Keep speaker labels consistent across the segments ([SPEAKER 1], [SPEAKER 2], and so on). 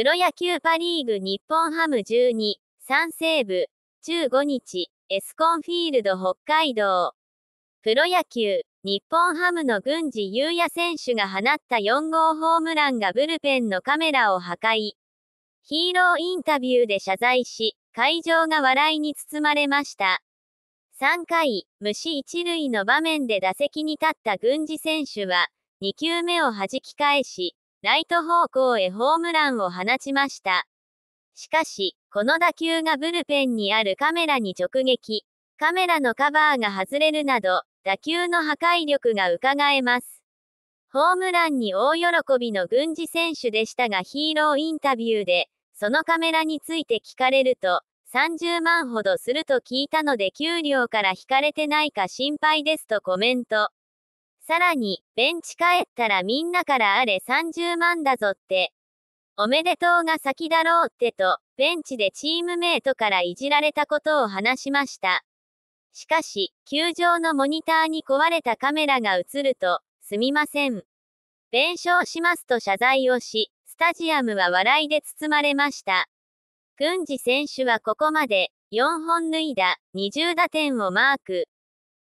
[SPEAKER 1] プロ野球パリーグ日本ハム12、3西部、15日、エスコンフィールド北海道。プロ野球、日本ハムの郡司裕也選手が放った4号ホームランがブルペンのカメラを破壊。ヒーローインタビューで謝罪し、会場が笑いに包まれました。3回、虫1一塁の場面で打席に立った郡司選手は、2球目を弾き返し、ライト方向へホームランを放ちました。しかし、この打球がブルペンにあるカメラに直撃。カメラのカバーが外れるなど、打球の破壊力がうかがえます。ホームランに大喜びの軍事選手でしたがヒーローインタビューで、そのカメラについて聞かれると、30万ほどすると聞いたので給料から引かれてないか心配ですとコメント。さらに、ベンチ帰ったらみんなからあれ30万だぞって。おめでとうが先だろうってと、ベンチでチームメイトからいじられたことを話しました。しかし、球場のモニターに壊れたカメラが映ると、すみません。弁償しますと謝罪をし、スタジアムは笑いで包まれました。郡司選手はここまで、4本いだ、20打点をマーク。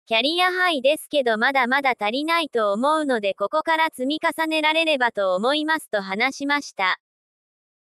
[SPEAKER 1] キャリアハイですけどまだまだ足りないと思うのでここから積み重ねられればと思いますと話しました。